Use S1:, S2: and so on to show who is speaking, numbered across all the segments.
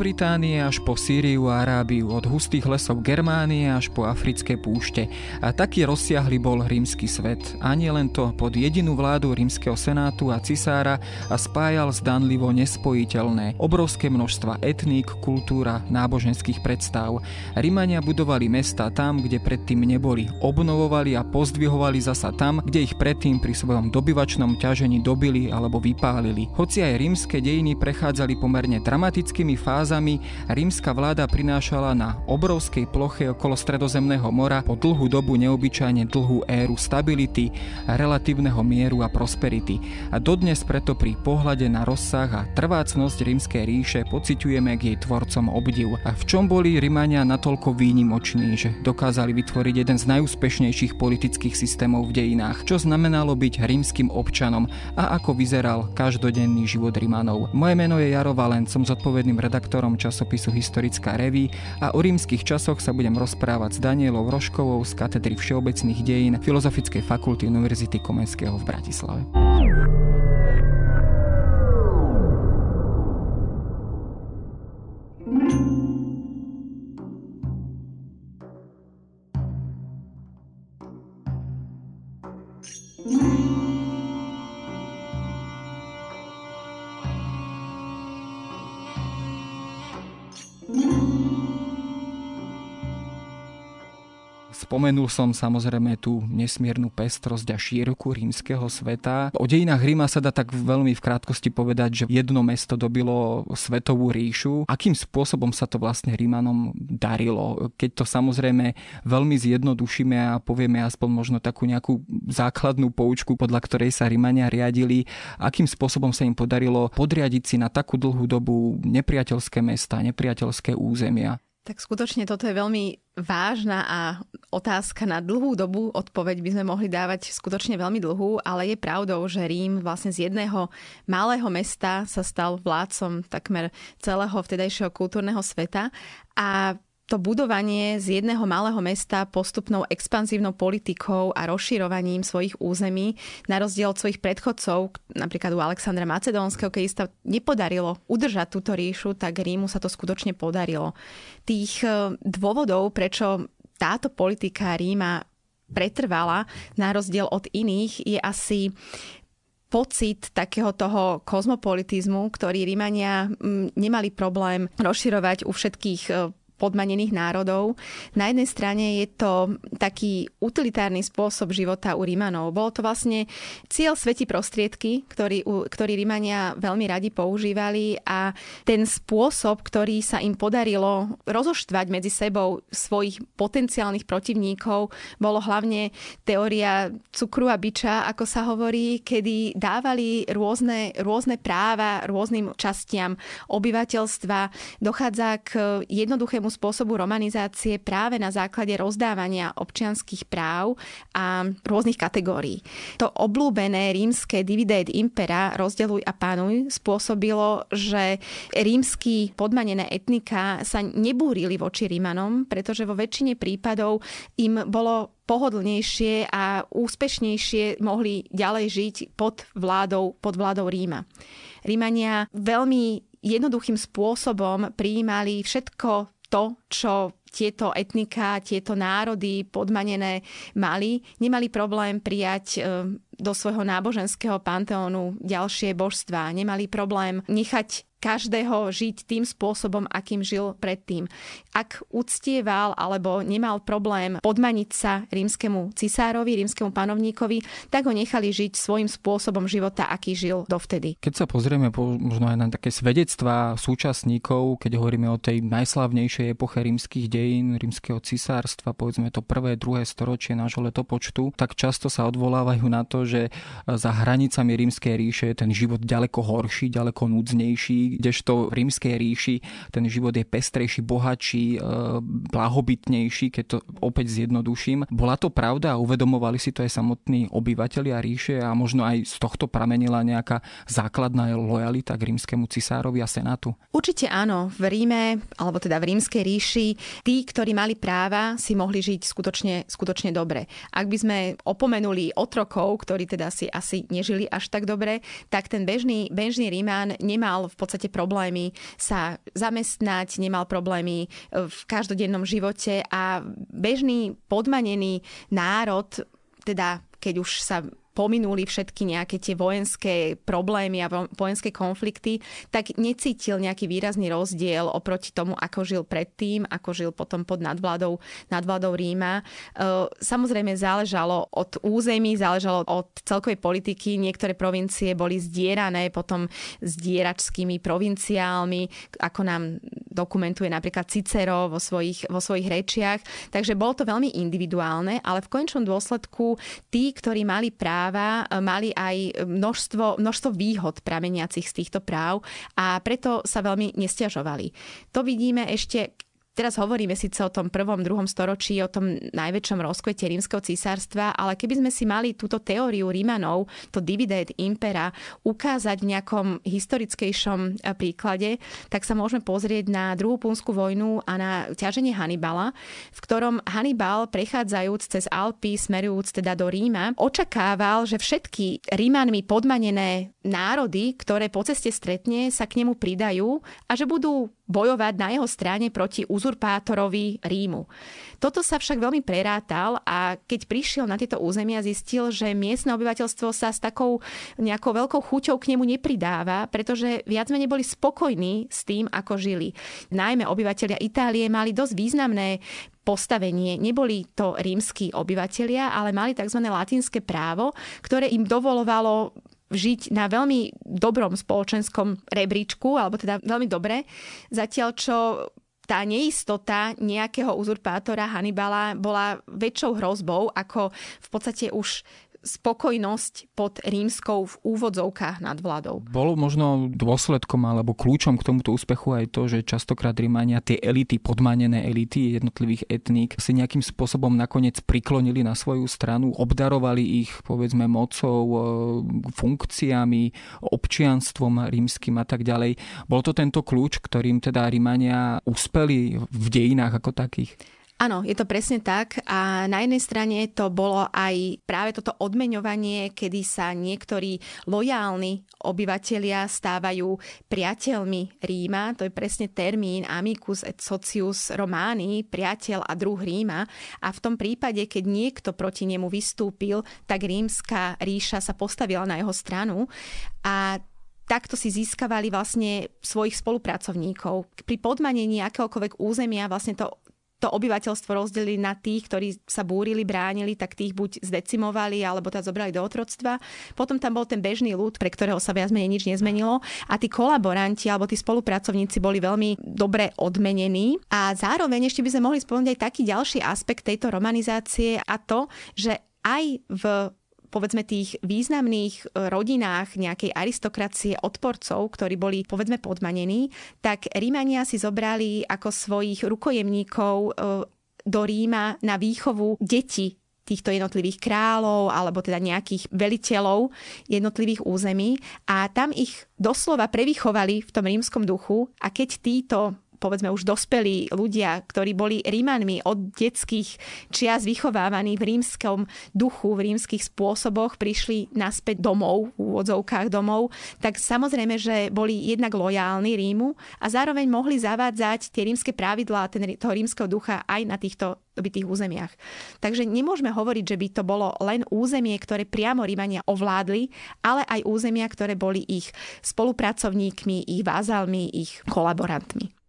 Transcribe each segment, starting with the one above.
S1: Británie až po Sýriu a Arábiu, od hustých lesov Germánie až po africké púšte. A taký rozsiahly bol rímsky svet. A nie len to, pod jedinú vládu rímskeho senátu a cisára a spájal zdanlivo nespojiteľné. Obrovské množstva etník, kultúra, náboženských predstav. Rímania budovali mesta tam, kde predtým neboli. Obnovovali a pozdvihovali zasa tam, kde ich predtým pri svojom dobyvačnom ťažení dobili alebo vypálili. Hoci aj rímske dejiny prechádzali pomerne dramatickými fázami, zákazami rímska vláda prinášala na obrovskej ploche okolo Stredozemného mora po dlhú dobu neobyčajne dlhú éru stability, relatívneho mieru a prosperity. A dodnes preto pri pohľade na rozsah a trvácnosť rímskej ríše pociťujeme k jej tvorcom obdiv. A v čom boli Rimania natoľko výnimoční, že dokázali vytvoriť jeden z najúspešnejších politických systémov v dejinách, čo znamenalo byť rímskym občanom a ako vyzeral každodenný život Rimanov. Moje meno je Jaro Valen, som zodpovedným redaktorom redaktorom časopisu Historická reví a o rímskych časoch sa budem rozprávať s Danielou Roškovou z katedry všeobecných dejín Filozofickej fakulty Univerzity Komenského v Bratislave. Spomenul som samozrejme tú nesmiernu pestrosť a šírku rímskeho sveta. O dejinách Ríma sa dá tak veľmi v krátkosti povedať, že jedno mesto dobilo svetovú ríšu. Akým spôsobom sa to vlastne Rímanom darilo? Keď to samozrejme veľmi zjednodušíme a povieme aspoň možno takú nejakú základnú poučku, podľa ktorej sa Rímania riadili, akým spôsobom sa im podarilo podriadiť si na takú dlhú dobu nepriateľské mesta, nepriateľské územia.
S2: Tak skutočne toto je veľmi vážna a otázka na dlhú dobu, odpoveď by sme mohli dávať skutočne veľmi dlhú, ale je pravdou, že Rím vlastne z jedného malého mesta sa stal vládcom takmer celého vtedajšieho kultúrneho sveta a to budovanie z jedného malého mesta postupnou expanzívnou politikou a rozširovaním svojich území, na rozdiel od svojich predchodcov, napríklad u Alexandra Macedónskeho, keď sa nepodarilo udržať túto ríšu, tak Rímu sa to skutočne podarilo. Tých eh, dôvodov, prečo táto politika Ríma pretrvala na rozdiel od iných, je asi pocit takého toho kozmopolitizmu, ktorý Rímania mm, nemali problém rozširovať u všetkých e, podmanených národov. Na jednej strane je to taký utilitárny spôsob života u Rímanov. Bol to vlastne cieľ sveti prostriedky, ktorý, ktorý Rímania veľmi radi používali a ten spôsob, ktorý sa im podarilo rozoštvať medzi sebou svojich potenciálnych protivníkov, bolo hlavne teória cukru a biča, ako sa hovorí, kedy dávali rôzne, rôzne práva rôznym častiam obyvateľstva. Dochádza k jednoduchému spôsobu romanizácie práve na základe rozdávania občianských práv a rôznych kategórií. To oblúbené rímske dividend impera rozdeluj a pánuj, spôsobilo, že rímsky podmanené etnika sa nebúrili voči Rímanom, pretože vo väčšine prípadov im bolo pohodlnejšie a úspešnejšie mohli ďalej žiť pod vládou, pod vládou Ríma. Rímania veľmi jednoduchým spôsobom prijímali všetko to, čo tieto etnika, tieto národy podmanené mali, nemali problém prijať do svojho náboženského panteónu ďalšie božstva. Nemali problém nechať každého žiť tým spôsobom, akým žil predtým. Ak uctieval alebo nemal problém podmaniť sa rímskemu cisárovi, rímskemu panovníkovi, tak ho nechali žiť svojim spôsobom života, aký žil dovtedy.
S1: Keď sa pozrieme po, možno aj na také svedectvá súčasníkov, keď hovoríme o tej najslavnejšej epoche rímskych dejín, rímskeho cisárstva, povedzme to prvé, druhé storočie nášho letopočtu, tak často sa odvolávajú na to, že e, za hranicami rímskej ríše je ten život ďaleko horší, ďaleko núdznejší, kdežto v rímskej ríši ten život je pestrejší, bohatší, e, blahobytnejší, keď to opäť zjednoduším. Bola to pravda a uvedomovali si to aj samotní obyvateľia ríše a možno aj z tohto pramenila nejaká základná lojalita k rímskemu cisárovi a senátu?
S2: Určite áno. V Ríme, alebo teda v rímskej ríši, tí, ktorí mali práva, si mohli žiť skutočne, skutočne dobre. Ak by sme opomenuli otrokov, ktorí ktorí teda si asi nežili až tak dobre, tak ten bežný, bežný Ríman nemal v podstate problémy sa zamestnať, nemal problémy e, v každodennom živote a bežný podmanený národ teda keď už sa pominuli všetky nejaké tie vojenské problémy a vojenské konflikty, tak necítil nejaký výrazný rozdiel oproti tomu, ako žil predtým, ako žil potom pod nadvládou, nadvládou Ríma. E, samozrejme záležalo od území, záležalo od celkovej politiky. Niektoré provincie boli zdierané potom zdieračskými provinciálmi, ako nám dokumentuje napríklad Cicero vo svojich, vo svojich rečiach. Takže bolo to veľmi individuálne, ale v končnom dôsledku tí, ktorí mali práve práva e, mali aj množstvo, množstvo výhod prameniacich z týchto práv a preto sa veľmi nestiažovali. To vidíme ešte, Teraz hovoríme síce o tom prvom, druhom storočí, o tom najväčšom rozkvete rímskeho císarstva, ale keby sme si mali túto teóriu Rímanov, to dividend impera, ukázať v nejakom historickejšom eh, príklade, tak sa môžeme pozrieť na druhú púnsku vojnu a na ťaženie Hannibala, v ktorom Hannibal, prechádzajúc cez Alpy, smerujúc teda do Ríma, očakával, že všetky Rímanmi podmanené národy, ktoré po ceste stretne, sa k nemu pridajú a že budú bojovať na jeho strane proti uzurpátorovi Rímu. Toto sa však veľmi prerátal a keď prišiel na tieto územia, zistil, že miestne obyvateľstvo sa s takou nejakou veľkou chuťou k nemu nepridáva, pretože viac menej boli spokojní s tým, ako žili. Najmä obyvateľia Itálie mali dosť významné postavenie. Neboli to rímsky obyvatelia, ale mali tzv. latinské právo, ktoré im dovolovalo žiť na veľmi dobrom spoločenskom rebríčku, alebo teda veľmi dobre, zatiaľ čo tá neistota nejakého uzurpátora Hannibala bola väčšou hrozbou ako v podstate už spokojnosť pod rímskou v úvodzovkách nad vládou.
S1: Bolo možno dôsledkom alebo kľúčom k tomuto úspechu aj to, že častokrát Rímania tie elity, podmanené elity jednotlivých etník si nejakým spôsobom nakoniec priklonili na svoju stranu, obdarovali ich povedzme mocou, e, funkciami, občianstvom rímskym a tak ďalej. Bol to tento kľúč, ktorým teda Rímania uspeli v dejinách ako takých?
S2: Áno, je to presne tak a na jednej strane to bolo aj práve toto odmeňovanie, kedy sa niektorí lojálni obyvatelia stávajú priateľmi Ríma, to je presne termín amicus et socius romani, priateľ a druh Ríma a v tom prípade, keď niekto proti nemu vystúpil, tak rímska ríša sa postavila na jeho stranu a takto si získavali vlastne svojich spolupracovníkov. Pri podmanení akéhokoľvek územia vlastne to to obyvateľstvo rozdelili na tých, ktorí sa búrili, bránili, tak tých buď zdecimovali alebo tá teda zobrali do otroctva. Potom tam bol ten bežný ľud, pre ktorého sa viac menej nič nezmenilo a tí kolaboranti alebo tí spolupracovníci boli veľmi dobre odmenení a zároveň ešte by sme mohli spomenúť aj taký ďalší aspekt tejto romanizácie a to, že aj v povedzme tých významných e, rodinách nejakej aristokracie odporcov, ktorí boli povedzme podmanení, tak Rímania si zobrali ako svojich rukojemníkov e, do Ríma na výchovu detí týchto jednotlivých kráľov alebo teda nejakých veliteľov jednotlivých území a tam ich doslova prevychovali v tom rímskom duchu a keď títo povedzme už dospelí ľudia, ktorí boli Rímanmi od detských čias vychovávaní v rímskom duchu, v rímskych spôsoboch, prišli naspäť domov, v úvodzovkách domov, tak samozrejme, že boli jednak lojálni Rímu a zároveň mohli zavádzať tie rímske pravidlá ten, toho rímskeho ducha aj na týchto dobitých územiach. Takže nemôžeme hovoriť, že by to bolo len územie, ktoré priamo Rímania ovládli, ale aj územia, ktoré boli ich spolupracovníkmi, ich vázalmi, ich kolaborantmi.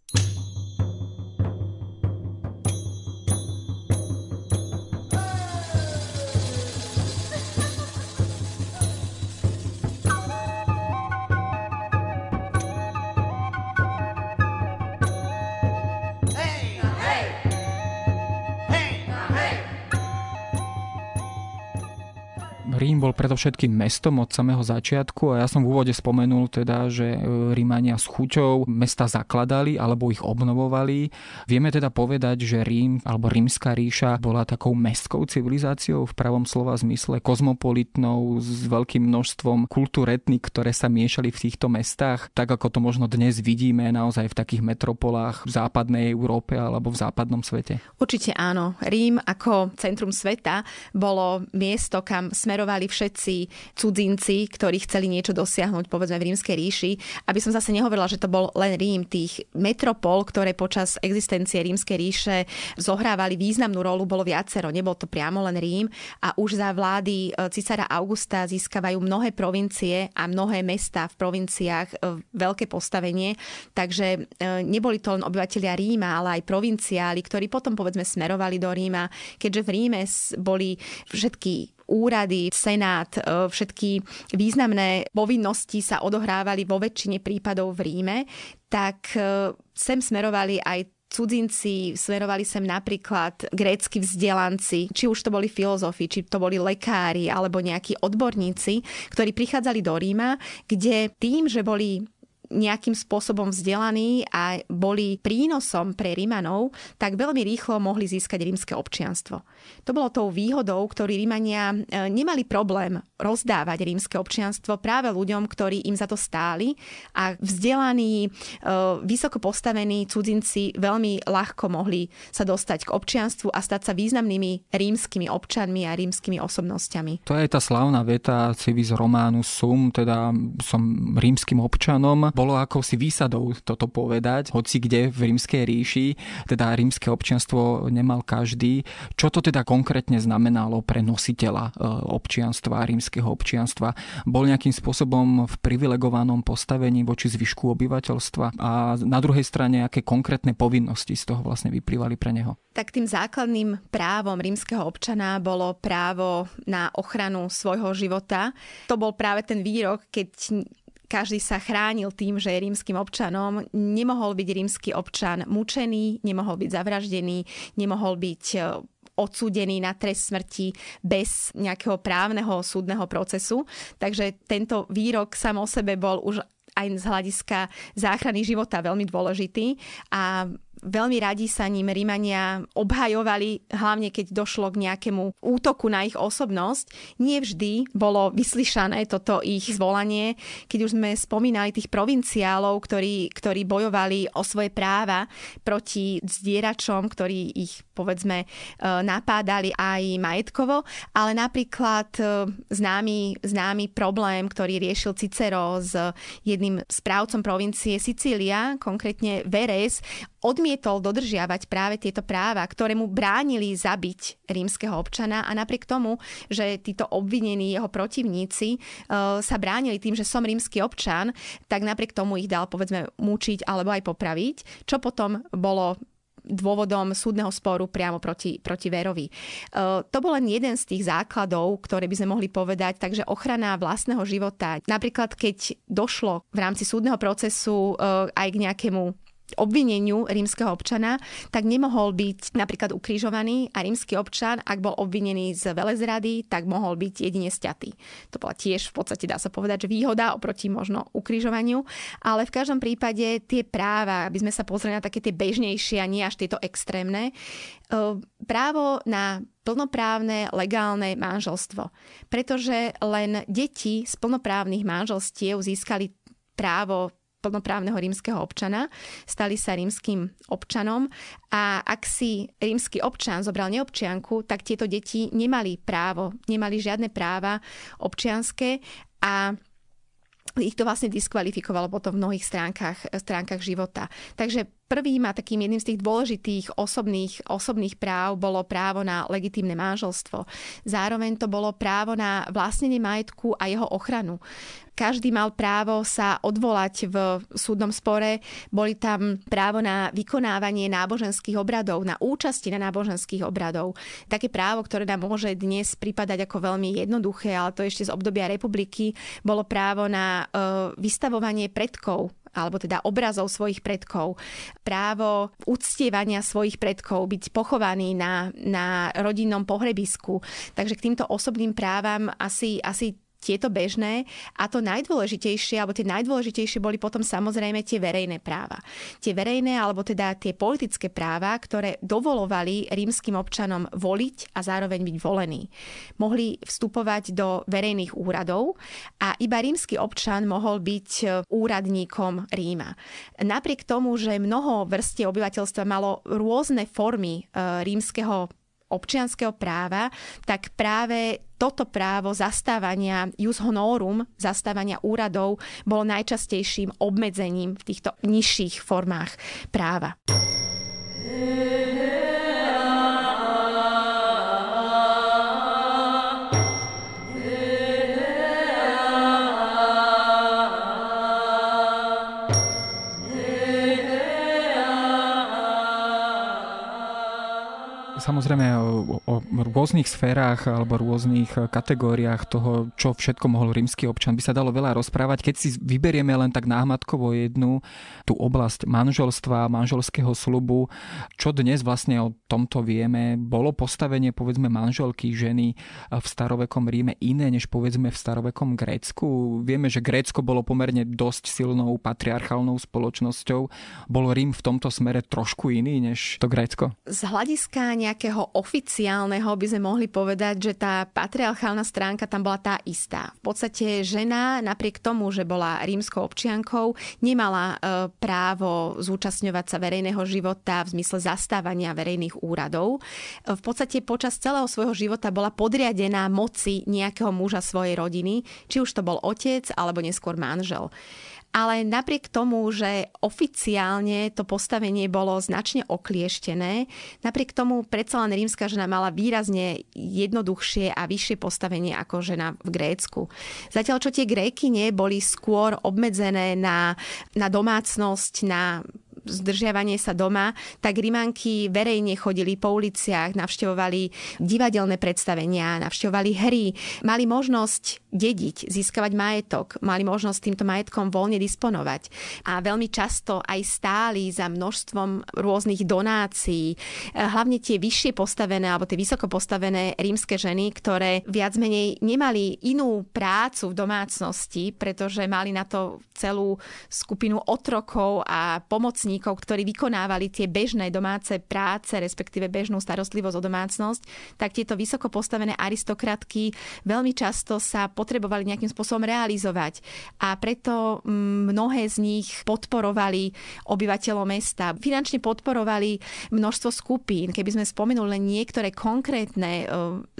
S1: Rím bol predovšetkým mestom od samého začiatku a ja som v úvode spomenul teda, že e, Rímania s chuťou mesta zakladali alebo ich obnovovali. Vieme teda povedať, že Rím alebo rímska ríša bola takou mestskou civilizáciou v pravom slova zmysle, kozmopolitnou s veľkým množstvom kultúr etnik, ktoré sa miešali v týchto mestách, tak ako to možno dnes vidíme naozaj v takých metropolách v západnej Európe alebo v západnom svete.
S2: Určite áno. Rím ako centrum sveta bolo miesto, kam smerovali bojovali všetci cudzinci, ktorí chceli niečo dosiahnuť, povedzme v rímskej ríši. Aby som zase nehovorila, že to bol len Rím, tých metropol, ktoré počas existencie rímskej ríše zohrávali významnú rolu, bolo viacero. Nebol to priamo len Rím a už za vlády e, cisára Augusta získavajú mnohé provincie a mnohé mesta v provinciách e, veľké postavenie. Takže e, neboli to len obyvateľia Ríma, ale aj provinciáli, ktorí potom povedzme smerovali do Ríma, keďže v Ríme boli všetky úrady, senát, e, všetky významné povinnosti sa odohrávali vo väčšine prípadov v Ríme, tak e, sem smerovali aj cudzinci, smerovali sem napríklad grécky vzdelanci, či už to boli filozofi, či to boli lekári alebo nejakí odborníci, ktorí prichádzali do Ríma, kde tým, že boli nejakým spôsobom vzdelaní a boli prínosom pre Rímanov, tak veľmi rýchlo mohli získať rímske občianstvo. To bolo tou výhodou, ktorí Rímania e, nemali problém rozdávať rímske občianstvo práve ľuďom, ktorí im za to stáli a vzdelaní, e, vysoko postavení cudzinci veľmi ľahko mohli sa dostať k občianstvu a stať sa významnými rímskymi občanmi a rímskymi osobnosťami.
S1: To je tá slávna veta civis románu sum, teda som rímskym občanom. Bolo ako si výsadou toto povedať, hoci kde v rímskej ríši, teda rímske občianstvo nemal každý. Čo to teda teda konkrétne znamenalo pre nositeľa e, občianstva, rímskeho občianstva. Bol nejakým spôsobom v privilegovanom postavení voči zvyšku obyvateľstva a na druhej strane, aké konkrétne povinnosti z toho vlastne vyplývali pre neho?
S2: Tak tým základným právom rímskeho občana bolo právo na ochranu svojho života. To bol práve ten výrok, keď každý sa chránil tým, že je rímským občanom. Nemohol byť rímsky občan mučený, nemohol byť zavraždený, nemohol byť e, odsúdený na trest smrti bez nejakého právneho súdneho procesu. Takže tento výrok sám o sebe bol už aj z hľadiska záchrany života veľmi dôležitý a veľmi radi sa ním Rímania obhajovali, hlavne keď došlo k nejakému útoku na ich osobnosť. Nie vždy bolo vyslyšané toto ich zvolanie. Keď už sme spomínali tých provinciálov, ktorí, ktorí bojovali o svoje práva proti zdieračom, ktorí ich povedzme e, napádali aj majetkovo, ale napríklad e, známy, známy problém, ktorý riešil Cicero s jedným správcom provincie Sicília, konkrétne Veres, odmietol odmietol dodržiavať práve tieto práva, ktoré mu bránili zabiť rímskeho občana a napriek tomu, že títo obvinení jeho protivníci e, sa bránili tým, že som rímsky občan, tak napriek tomu ich dal povedzme mučiť alebo aj popraviť, čo potom bolo dôvodom súdneho sporu priamo proti, proti Verovi. E, to bol len jeden z tých základov, ktoré by sme mohli povedať, takže ochrana vlastného života. Napríklad, keď došlo v rámci súdneho procesu e, aj k nejakému obvineniu rímskeho občana, tak nemohol byť napríklad ukrižovaný a rímsky občan, ak bol obvinený z velezrady, tak mohol byť jedine sťatý. To bola tiež v podstate, dá sa povedať, že výhoda oproti možno ukrižovaniu, ale v každom prípade tie práva, aby sme sa pozreli na také tie bežnejšie a nie až tieto extrémne, e, právo na plnoprávne legálne manželstvo. Pretože len deti z plnoprávnych manželstiev získali právo plnoprávneho rímskeho občana, stali sa rímským občanom a ak si rímsky občan zobral neobčianku, tak tieto deti nemali právo, nemali žiadne práva občianské a ich to vlastne diskvalifikovalo potom v mnohých stránkach, stránkach života. Takže Prvým a takým jedným z tých dôležitých osobných, osobných práv bolo právo na legitímne manželstvo. Zároveň to bolo právo na vlastnenie majetku a jeho ochranu. Každý mal právo sa odvolať v súdnom spore, boli tam právo na vykonávanie náboženských obradov, na účasti na náboženských obradov. Také právo, ktoré nám môže dnes pripadať ako veľmi jednoduché, ale to ešte z obdobia republiky, bolo právo na e, vystavovanie predkov alebo teda obrazov svojich predkov, právo uctievania svojich predkov, byť pochovaný na, na rodinnom pohrebisku. Takže k týmto osobným právam asi, asi tieto bežné a to najdôležitejšie, alebo tie najdôležitejšie boli potom samozrejme tie verejné práva. Tie verejné, alebo teda tie politické práva, ktoré dovolovali rímským občanom voliť a zároveň byť volení. Mohli vstupovať do verejných úradov a iba rímsky občan mohol byť e, úradníkom Ríma. Napriek tomu, že mnoho vrstie obyvateľstva malo rôzne formy e, rímskeho občianského práva, tak práve toto právo zastávania jus honorum, zastávania úradov, bolo najčastejším obmedzením v týchto nižších formách práva. Hey,
S1: samozrejme o, o rôznych sférach alebo rôznych e, kategóriách toho, čo všetko mohol rímsky občan, by sa dalo veľa rozprávať. Keď si vyberieme len tak náhmatkovo jednu, tú oblasť manželstva, manželského slubu, čo dnes vlastne o tomto vieme, bolo postavenie povedzme manželky ženy e, v starovekom Ríme iné než povedzme v starovekom Grécku. Vieme, že Grécko bolo pomerne dosť silnou patriarchálnou spoločnosťou. Bol Rím v tomto smere trošku iný než to Grécko?
S2: Z hľadiska nejakého oficiálneho by sme mohli povedať, že tá patriarchálna stránka tam bola tá istá. V podstate žena napriek tomu, že bola rímskou občiankou, nemala e, právo zúčastňovať sa verejného života v zmysle zastávania verejných úradov. E, v podstate počas celého svojho života bola podriadená moci nejakého muža svojej rodiny, či už to bol otec alebo neskôr manžel ale napriek tomu, že oficiálne to postavenie bolo značne oklieštené, napriek tomu predsa len rímska žena mala výrazne jednoduchšie a vyššie postavenie ako žena v Grécku. Zatiaľ, čo tie Gréky boli skôr obmedzené na, na domácnosť, na zdržiavanie sa doma, tak Rimanky verejne chodili po uliciach, navštevovali divadelné predstavenia, navštevovali hry, mali možnosť dediť, získavať majetok, mali možnosť týmto majetkom voľne disponovať. A veľmi často aj stáli za množstvom rôznych donácií, e, hlavne tie vyššie postavené alebo tie vysoko postavené rímske ženy, ktoré viac menej nemali inú prácu v domácnosti, pretože mali na to celú skupinu otrokov a pomocníkov pomocníkov, ktorí vykonávali tie bežné domáce práce, respektíve bežnú starostlivosť o domácnosť, tak tieto vysoko postavené aristokratky veľmi často sa potrebovali nejakým spôsobom realizovať. A preto mm, mnohé z nich podporovali obyvateľov mesta, finančne podporovali množstvo skupín. Keby sme spomenuli len niektoré konkrétne, e,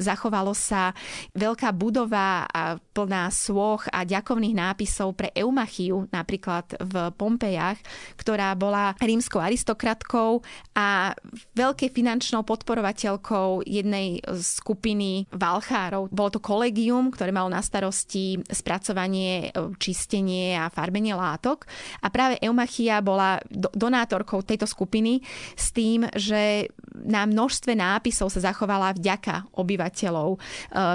S2: zachovalo sa veľká budova a plná sôch a ďakovných nápisov pre Eumachiu, napríklad v Pompejach, ktorá bola bola rímskou aristokratkou a veľkej finančnou podporovateľkou jednej skupiny valchárov. Bolo to kolegium, ktoré malo na starosti spracovanie, e, čistenie a farbenie látok. A práve Eumachia bola donátorkou tejto skupiny s tým, že na množstve nápisov sa zachovala vďaka obyvateľov e,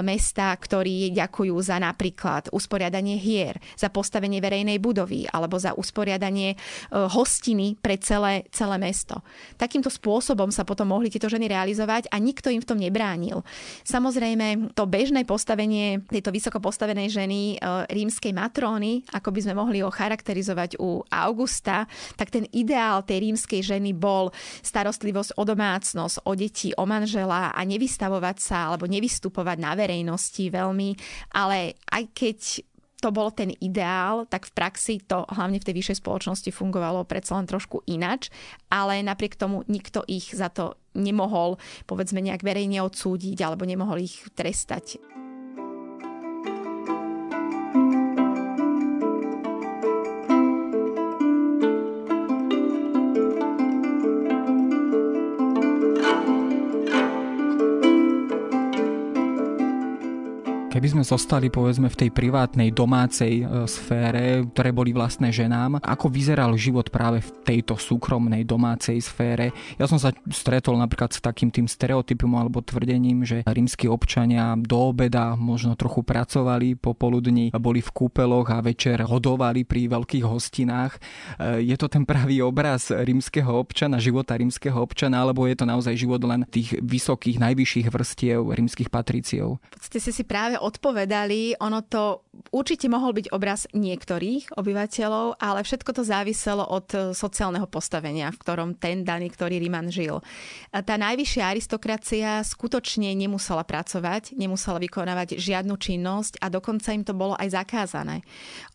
S2: mesta, ktorí ďakujú za napríklad usporiadanie hier, za postavenie verejnej budovy alebo za usporiadanie e, hostiny pre celé, celé mesto. Takýmto spôsobom sa potom mohli tieto ženy realizovať a nikto im v tom nebránil. Samozrejme, to bežné postavenie tejto vysoko postavenej ženy e, rímskej matróny, ako by sme mohli ho charakterizovať u Augusta, tak ten ideál tej rímskej ženy bol starostlivosť o domácnosť, o deti, o manžela a nevystavovať sa alebo nevystupovať na verejnosti veľmi, ale aj keď to bol ten ideál, tak v praxi to hlavne v tej vyššej spoločnosti fungovalo predsa len trošku inač, ale napriek tomu nikto ich za to nemohol, povedzme, nejak verejne odsúdiť alebo nemohol ich trestať.
S1: Keby sme zostali povedzme v tej privátnej domácej e, sfére, ktoré boli vlastné ženám, ako vyzeral život práve v tejto súkromnej domácej sfére? Ja som sa stretol napríklad s takým tým stereotypom alebo tvrdením, že rímsky občania do obeda možno trochu pracovali, popoludní boli v kúpeloch a večer hodovali pri veľkých hostinách. E, je to ten pravý obraz rímskeho občana, života rímskeho občana, alebo je to naozaj život len tých vysokých, najvyšších vrstiev rímskych patriciov? V
S2: podstate si si práve odpovedali, ono to určite mohol byť obraz niektorých obyvateľov, ale všetko to záviselo od e, sociálneho postavenia, v ktorom ten daný, ktorý Riman žil. E, tá najvyššia aristokracia skutočne nemusela pracovať, nemusela vykonávať žiadnu činnosť a dokonca im to bolo aj zakázané.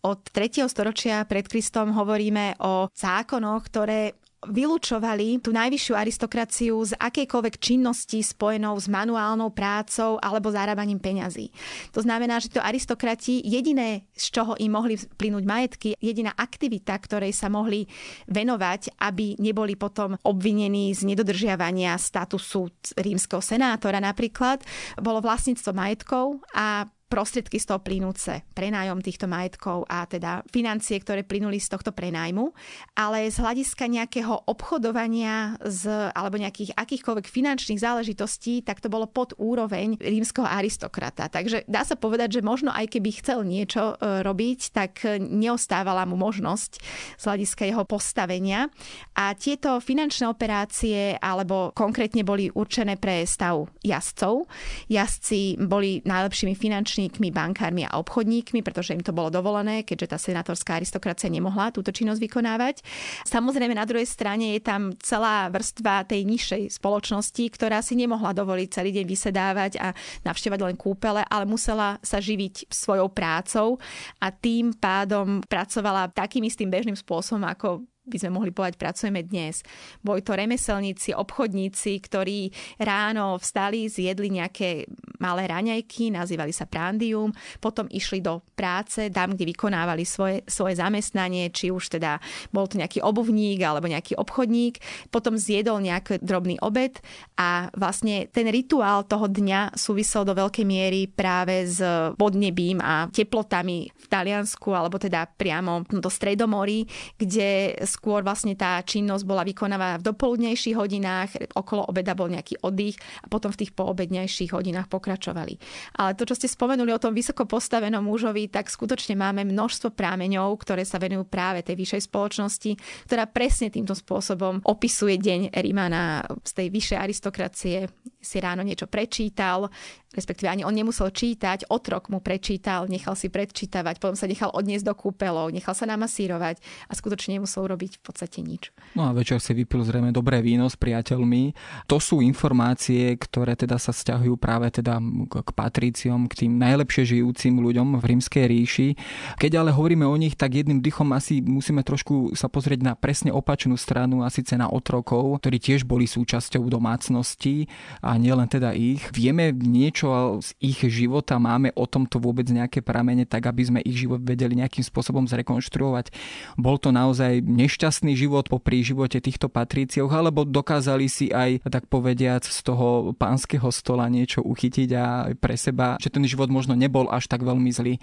S2: Od 3. storočia pred Kristom hovoríme o zákonoch, ktoré vylúčovali tú najvyššiu aristokraciu z akejkoľvek činnosti spojenou s manuálnou prácou alebo zarábaním peňazí. To znamená, že to aristokrati jediné, z čoho im mohli plynúť majetky, jediná aktivita, ktorej sa mohli venovať, aby neboli potom obvinení z nedodržiavania statusu rímskeho senátora napríklad, bolo vlastníctvo majetkov a prostriedky z toho plynú prenájom týchto majetkov a teda financie, ktoré plynuli z tohto prenájmu, ale z hľadiska nejakého obchodovania z, alebo nejakých akýchkoľvek finančných záležitostí, tak to bolo pod úroveň rímskeho aristokrata. Takže dá sa povedať, že možno aj keby chcel niečo e, robiť, tak neostávala mu možnosť z hľadiska jeho postavenia. A tieto finančné operácie alebo konkrétne boli určené pre stav jazdcov. Jazdci boli najlepšími finančnými finančníkmi, bankármi a obchodníkmi, pretože im to bolo dovolené, keďže tá senátorská aristokracia nemohla túto činnosť vykonávať. Samozrejme, na druhej strane je tam celá vrstva tej nižšej spoločnosti, ktorá si nemohla dovoliť celý deň vysedávať a navštevať len kúpele, ale musela sa živiť svojou prácou a tým pádom pracovala takým istým bežným spôsobom, ako by sme mohli povedať, pracujeme dnes. Boli to remeselníci, obchodníci, ktorí ráno vstali, zjedli nejaké malé raňajky, nazývali sa prandium, potom išli do práce, tam, kde vykonávali svoje, svoje zamestnanie, či už teda bol to nejaký obuvník alebo nejaký obchodník, potom zjedol nejaký drobný obed a vlastne ten rituál toho dňa súvisel do veľkej miery práve s podnebím a teplotami v Taliansku alebo teda priamo do Stredomorí, kde skôr vlastne tá činnosť bola vykonávaná v dopoludnejších hodinách, okolo obeda bol nejaký oddych a potom v tých poobednejších hodinách pokračovala pokračovali. Ale to, čo ste spomenuli o tom vysoko postavenom mužovi, tak skutočne máme množstvo prámeňov, ktoré sa venujú práve tej vyššej spoločnosti, ktorá presne týmto spôsobom opisuje deň Rimana, z tej vyššej aristokracie si ráno niečo prečítal, respektíve ani on nemusel čítať, otrok mu prečítal, nechal si predčítavať, potom sa nechal odniesť do kúpelov, nechal sa namasírovať a skutočne nemusel robiť v podstate nič.
S1: No a večer si vypil zrejme dobré víno s priateľmi. To sú informácie, ktoré teda sa sťahujú práve teda k patriciom, k tým najlepšie žijúcim ľuďom v rímskej ríši. Keď ale hovoríme o nich, tak jedným dychom asi musíme trošku sa pozrieť na presne opačnú stranu a síce na otrokov, ktorí tiež boli súčasťou domácnosti a nielen teda ich. Vieme niečo čo z ich života máme o tomto vôbec nejaké pramene, tak aby sme ich život vedeli nejakým spôsobom zrekonštruovať. Bol to naozaj nešťastný život pri živote týchto patríciov, alebo dokázali si aj, tak povediať, z toho pánskeho stola niečo uchytiť a pre seba, že ten život možno nebol až tak veľmi zlý, eh,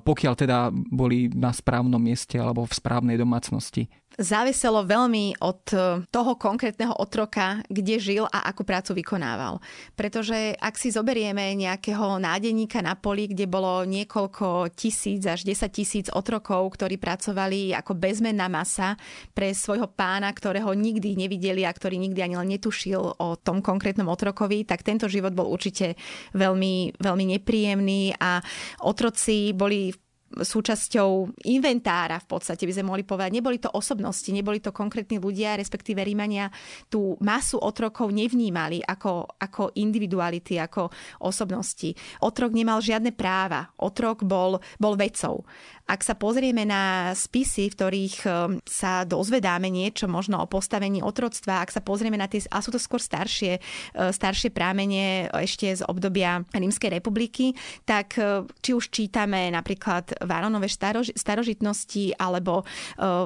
S1: pokiaľ teda boli na správnom mieste alebo v správnej domácnosti
S2: záviselo veľmi od e, toho konkrétneho otroka, kde žil a akú prácu vykonával. Pretože ak si zoberieme nejakého nádeníka na poli, kde bolo niekoľko tisíc až desať tisíc otrokov, ktorí pracovali ako bezmenná masa pre svojho pána, ktorého nikdy nevideli a ktorý nikdy ani len netušil o tom konkrétnom otrokovi, tak tento život bol určite veľmi, veľmi nepríjemný a otroci boli v súčasťou inventára v podstate, by sme mohli povedať. Neboli to osobnosti, neboli to konkrétni ľudia, respektíve Rímania tú masu otrokov nevnímali ako, ako individuality, ako osobnosti. Otrok nemal žiadne práva. Otrok bol, bol vecou. Ak sa pozrieme na spisy, v ktorých e, sa dozvedáme niečo možno o postavení otroctva, ak sa pozrieme na tie, a sú to skôr staršie, e, staršie prámene e, ešte z obdobia Rímskej republiky, tak či už čítame napríklad Váronové starož- starožitnosti alebo e,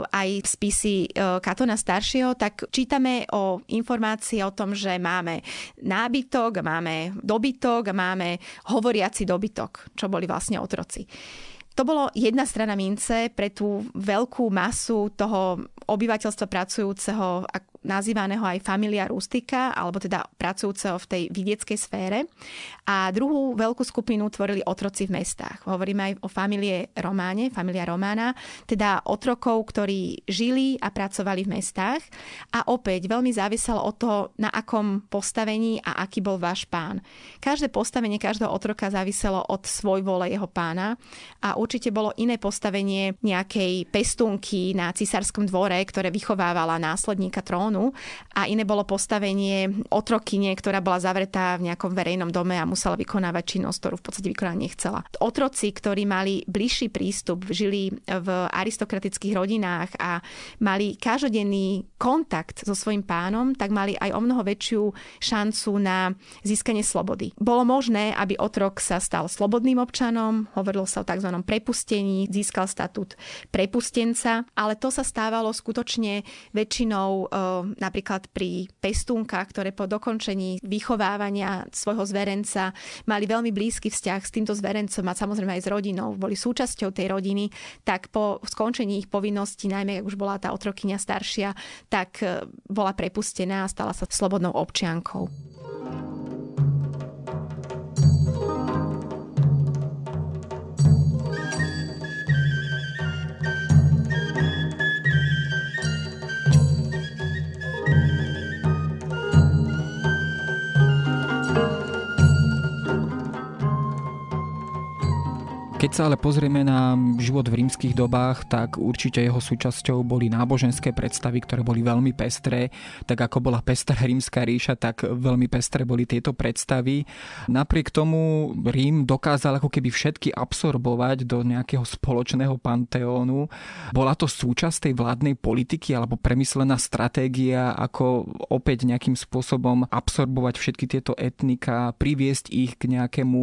S2: aj spisy e, Katona staršieho, tak čítame o informácii o tom, že máme nábytok, máme dobytok, máme hovoriaci dobytok, čo boli vlastne otroci. To bolo jedna strana mince pre tú veľkú masu toho obyvateľstva pracujúceho a nazývaného aj familia rustika, alebo teda pracujúceho v tej vidieckej sfére. A druhú veľkú skupinu tvorili otroci v mestách. Hovoríme aj o familie Románe, familia Romána, teda otrokov, ktorí žili a pracovali v mestách. A opäť veľmi záviselo od toho, na akom postavení a aký bol váš pán. Každé postavenie každého otroka záviselo od svoj vole jeho pána a určite bolo iné postavenie nejakej pestunky na cisárskom dvore, ktoré vychovávala následníka trónu Leónu a iné bolo postavenie otrokyne, ktorá bola zavretá v nejakom verejnom dome a musela vykonávať činnosť, ktorú v podstate vykonávať nechcela. Otroci, ktorí mali bližší prístup, žili v aristokratických rodinách a mali každodenný kontakt so svojím pánom, tak mali aj o mnoho väčšiu šancu na získanie slobody. Bolo možné, aby otrok sa stal slobodným občanom, hovorilo sa o tzv. prepustení, získal statút prepustenca, ale to sa stávalo skutočne väčšinou eh, napríklad pri pestúnkach, ktoré po dokončení vychovávania svojho zverenca mali veľmi blízky vzťah s týmto zverencom a samozrejme aj s rodinou, boli súčasťou tej rodiny, tak po skončení ich povinností, najmä ak už bola tá otrokyňa staršia, tak eh, bola prepustená a stala sa slobodnou občiankou.
S1: Keď sa ale pozrieme na život v rímskych dobách, tak určite jeho súčasťou boli náboženské predstavy, ktoré boli veľmi pestré. Tak ako bola pestrá rímska ríša, tak veľmi pestré boli tieto predstavy. Napriek tomu Rím dokázal ako keby všetky absorbovať do nejakého spoločného panteónu. Bola to súčasť tej vládnej politiky alebo premyslená stratégia, ako opäť nejakým spôsobom absorbovať všetky tieto etnika, priviesť ich k nejakému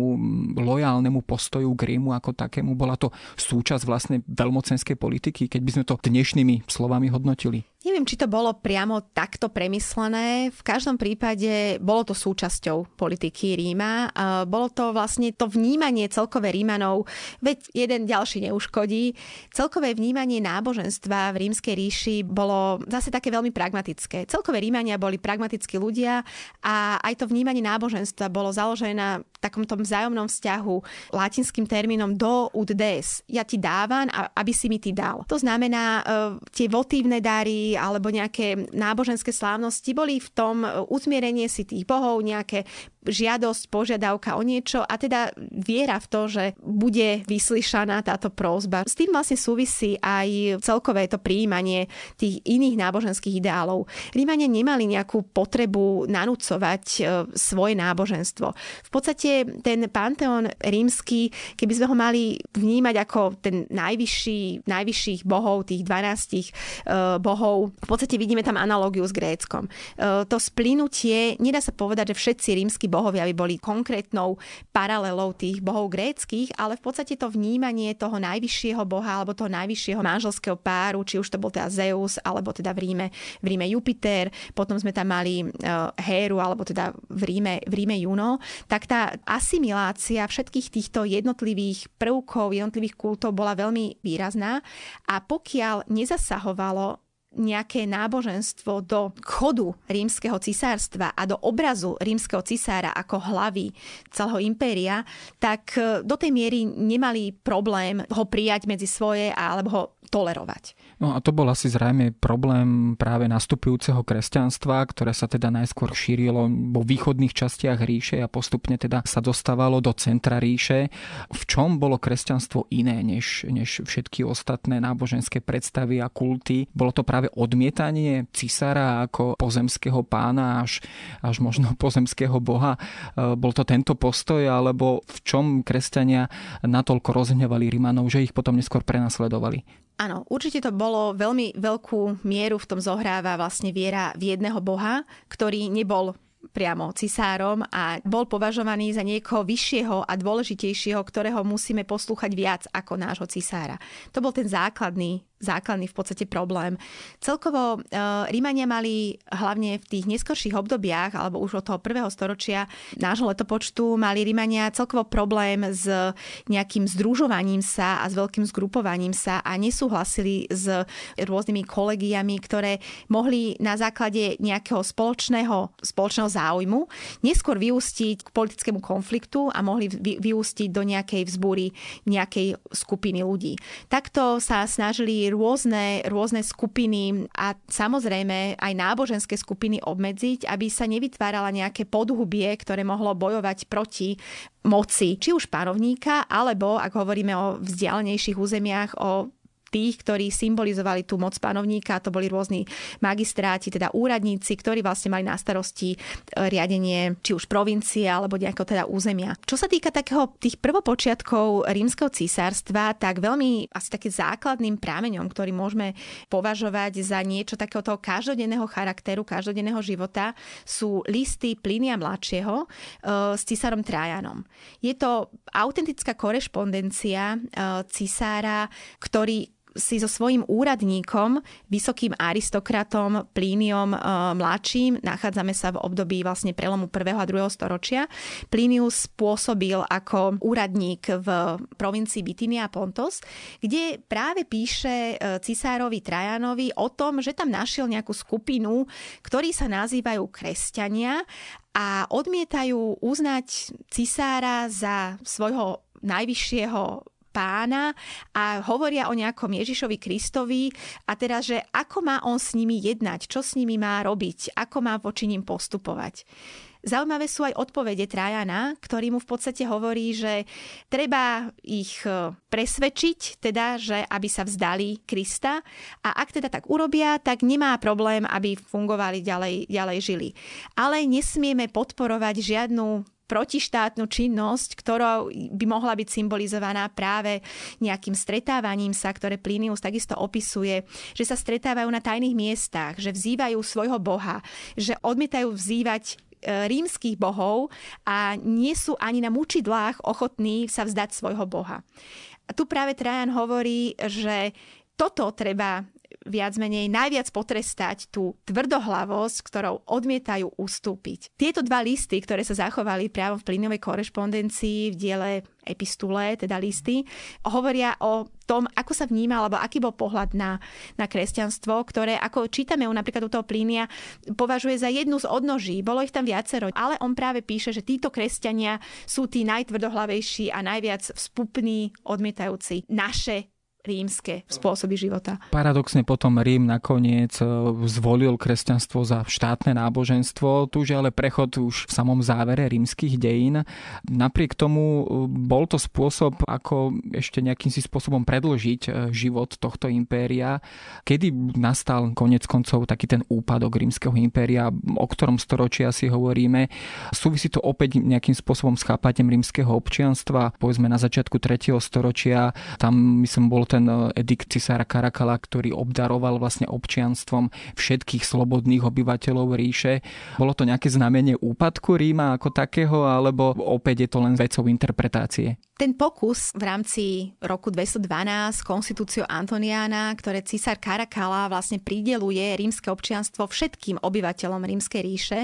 S1: lojálnemu postoju k Rímu ako takému. Bola to súčasť vlastnej veľmocenskej politiky, keď by sme to dnešnými slovami hodnotili.
S2: Neviem, či to bolo priamo takto premyslené. V každom prípade bolo to súčasťou politiky Ríma. Bolo to vlastne to vnímanie celkové Rímanov, veď jeden ďalší neuškodí. Celkové vnímanie náboženstva v rímskej ríši bolo zase také veľmi pragmatické. Celkové Rímania boli pragmatickí ľudia a aj to vnímanie náboženstva bolo založené na takom tom vzájomnom vzťahu latinským termínom do ut des. Ja ti dávam, aby si mi ty dal. To znamená, e, tie votívne dary alebo nejaké náboženské slávnosti boli v tom e, usmierenie si tých bohov, nejaké žiadosť, požiadavka o niečo a teda viera v to, že bude vyslyšaná táto prozba. S tým vlastne súvisí aj celkové to príjmanie tých iných náboženských ideálov. Rímania nemali nejakú potrebu nanúcovať e, svoje náboženstvo. V podstate ten panteón rímsky, keby sme ho mali vnímať ako ten najvyšší, najvyšších bohov, tých 12 e, bohov, v podstate vidíme tam analógiu s Gréckom. E, to splinutie, nedá sa povedať, že všetci rímsky bohovia by boli konkrétnou paralelou tých bohov gréckých, ale v podstate to vnímanie toho najvyššieho boha alebo toho najvyššieho manželského páru, či už to bol teda Zeus alebo teda v Ríme, v Ríme Jupiter, potom sme tam mali e, Héru alebo teda v Ríme, v Ríme Juno, tak tá asimilácia všetkých týchto jednotlivých prvkov, jednotlivých kultov bola veľmi výrazná a pokiaľ nezasahovalo nejaké náboženstvo do chodu rímskeho cisárstva a do obrazu rímskeho cisára ako hlavy celého impéria, tak e, do tej miery nemali problém ho prijať medzi svoje alebo ho tolerovať.
S1: No a to bol asi zrejme problém práve nastupujúceho kresťanstva, ktoré sa teda najskôr šírilo vo východných častiach ríše a postupne teda sa dostávalo do centra ríše. V čom bolo kresťanstvo iné než, než všetky ostatné náboženské predstavy a kulty? Bolo to práve práve odmietanie cisára ako pozemského pána až, až možno pozemského boha. E, bol to tento postoj, alebo v čom kresťania natoľko rozhnevali Rimanov, že ich potom neskôr prenasledovali?
S2: Áno, určite to bolo veľmi veľkú mieru v tom zohráva vlastne viera v jedného boha, ktorý nebol priamo cisárom a bol považovaný za niekoho vyššieho a dôležitejšieho, ktorého musíme poslúchať viac ako nášho cisára. To bol ten základný základný v podstate problém. Celkovo eh, Rímania mali hlavne v tých neskorších obdobiach, alebo už od toho prvého storočia nášho letopočtu, mali Rímania celkovo problém s nejakým združovaním sa a s veľkým zgrupovaním sa a nesúhlasili s rôznymi kolegiami, ktoré mohli na základe nejakého spoločného, spoločného záujmu neskôr vyústiť k politickému konfliktu a mohli vyústiť do nejakej vzbúry nejakej skupiny ľudí. Takto sa snažili rôzne, rôzne skupiny a samozrejme aj náboženské skupiny obmedziť, aby sa nevytvárala nejaké podhubie, ktoré mohlo bojovať proti moci, či už panovníka, alebo ak hovoríme o vzdialenejších územiach, o tých, ktorí symbolizovali tú moc panovníka, to boli rôzni magistráti, teda úradníci, ktorí vlastne mali na starosti e, riadenie či už provincie alebo nejakého teda územia. Čo sa týka takého tých prvopočiatkov rímskeho císarstva, tak veľmi asi takým základným prámeňom, ktorý môžeme považovať za niečo takého toho každodenného charakteru, každodenného života, sú listy Plínia mladšieho e, s císarom Trajanom. Je to autentická korešpondencia e, cisára, ktorý si so svojím úradníkom, vysokým aristokratom Plíniom e, mladším, nachádzame sa v období vlastne prelomu 1. a 2. storočia, Plínius spôsobil ako úradník v provincii Bitinia Pontos, kde práve píše e, cisárovi Trajanovi o tom, že tam našiel nejakú skupinu, ktorí sa nazývajú kresťania a odmietajú uznať cisára za svojho najvyššieho pána a hovoria o nejakom Ježišovi Kristovi a teda, že ako má on s nimi jednať, čo s nimi má robiť, ako má voči nim postupovať. Zaujímavé sú aj odpovede Trajana, ktorý mu v podstate hovorí, že treba ich e, presvedčiť, teda, že aby sa vzdali Krista a ak teda tak urobia, tak nemá problém, aby fungovali ďalej, ďalej žili. Ale nesmieme podporovať žiadnu protištátnu činnosť, ktorou by mohla byť symbolizovaná práve nejakým stretávaním sa, ktoré Plinius takisto opisuje, že sa stretávajú na tajných miestach, že vzývajú svojho boha, že odmietajú vzývať e, rímskych bohov a nie sú ani na mučidlách ochotní sa vzdať svojho boha. A tu práve Trajan hovorí, že toto treba viac menej najviac potrestať tú tvrdohlavosť, ktorou odmietajú ustúpiť. Tieto dva listy, ktoré sa zachovali priamo v plynovej korešpondencii v diele epistule, teda listy, hovoria o tom, ako sa vnímal, alebo aký bol pohľad na, na kresťanstvo, ktoré, ako čítame u napríklad u toho Plínia, považuje za jednu z odnoží. Bolo ich tam viacero, ale on práve píše, že títo kresťania sú tí najtvrdohlavejší a najviac vzpupní, odmietajúci naše rímske spôsoby života.
S1: Paradoxne potom Rím nakoniec e, zvolil kresťanstvo za štátne náboženstvo, tu ale prechod už v samom závere rímskych dejín. Napriek tomu e, bol to spôsob, ako ešte nejakým si spôsobom predložiť e, život tohto impéria. Kedy nastal konec koncov taký ten úpadok rímskeho impéria, o ktorom storočí asi hovoríme. Súvisí to opäť nejakým spôsobom s chápaním rímskeho občianstva, povedzme na začiatku 3. storočia, tam myslím bolo ten e, edikt cisára Karakala, ktorý obdaroval vlastne občianstvom všetkých slobodných obyvateľov ríše. Bolo to nejaké znamenie úpadku Ríma ako takého, alebo opäť je to len vecou interpretácie?
S2: ten pokus v rámci roku 212 konstitúciou Antoniana, ktoré císar Karakala vlastne prideluje rímske občianstvo všetkým obyvateľom rímskej ríše,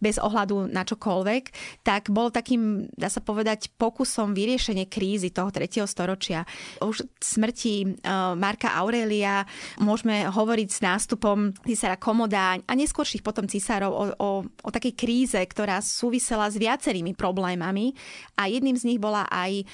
S2: bez ohľadu na čokoľvek, tak bol takým, dá sa povedať, pokusom vyriešenie krízy toho 3. storočia. Už smrti e, Marka Aurelia môžeme hovoriť s nástupom císara Komodáň a neskôrších potom císarov o, o, o takej kríze, ktorá súvisela s viacerými problémami a jedným z nich bola aj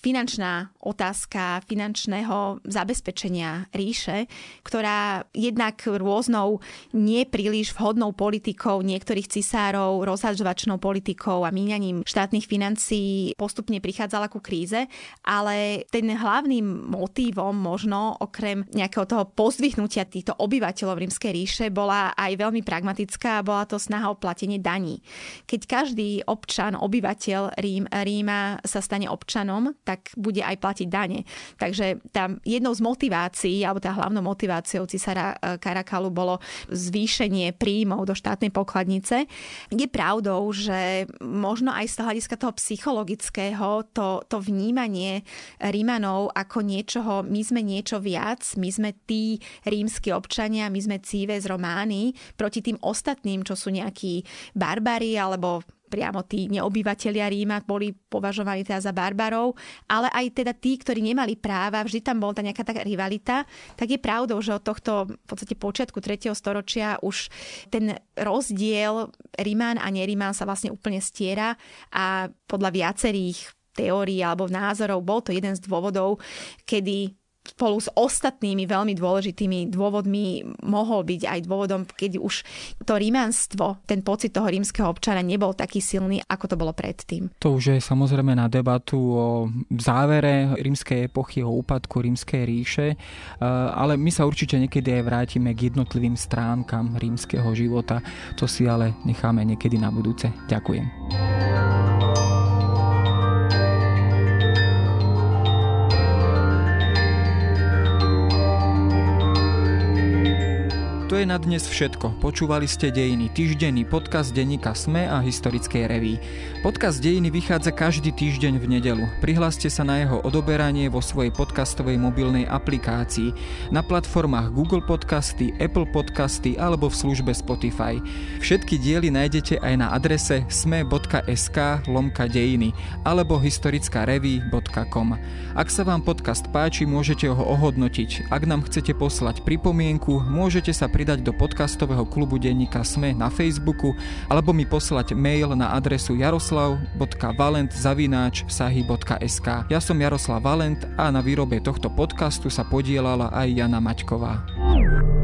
S2: finančná otázka finančného zabezpečenia ríše, ktorá jednak rôznou nepríliš vhodnou politikou niektorých cisárov, rozhadžovačnou politikou a míňaním štátnych financií postupne prichádzala ku kríze, ale ten hlavným motívom možno okrem nejakého toho pozdvihnutia týchto obyvateľov Rímskej ríše bola aj veľmi pragmatická a bola to snaha o platenie daní. Keď každý občan, obyvateľ Rím, Ríma sa stane občanom, tak bude aj platiť dane. Takže tam jednou z motivácií, alebo tá hlavnou motiváciou Cisara e, Karakalu bolo zvýšenie príjmov do štátnej pokladnice. Je pravdou, že možno aj z toho hľadiska toho psychologického, to, to vnímanie Rímanov ako niečoho, my sme niečo viac, my sme tí rímsky občania, my sme cíve z Romány proti tým ostatným, čo sú nejakí barbary alebo priamo tí neobyvateľia Ríma boli považovaní teda za barbarov, ale aj teda tí, ktorí nemali práva, vždy tam bola tá nejaká taká rivalita, tak je pravdou, že od tohto v podstate počiatku 3. storočia už ten rozdiel Ríman a nerímán sa vlastne úplne stiera a podľa viacerých teórií alebo názorov bol to jeden z dôvodov, kedy spolu s ostatnými veľmi dôležitými dôvodmi mohol byť aj dôvodom, keď už to rímanstvo, ten pocit toho rímskeho občana nebol taký silný, ako to bolo predtým.
S1: To už je samozrejme na debatu o závere rímskej epochy, o úpadku rímskej ríše, eh, ale my sa určite niekedy aj vrátime k jednotlivým stránkam rímskeho života. To si ale necháme niekedy na budúce. Ďakujem. je na dnes všetko. Počúvali ste Dejiny týždenný podcast denníka SME a Historickej reví. Podcast Dejiny vychádza každý týždeň v nedelu. Prihláste sa na jeho odoberanie vo svojej podcastovej mobilnej aplikácii na platformách Google Podcasty, Apple Podcasty alebo v službe Spotify. Všetky diely nájdete aj na adrese sme.sk lomka dejiny alebo historickareví.com. Ak sa vám podcast páči, môžete ho ohodnotiť. Ak nám chcete poslať pripomienku, môžete sa pridať pridať do podcastového klubu denníka Sme na Facebooku alebo mi poslať mail na adresu jaroslav.valent.sahy.sk Ja som Jaroslav Valent a na výrobe tohto podcastu sa podielala aj Jana Maťková.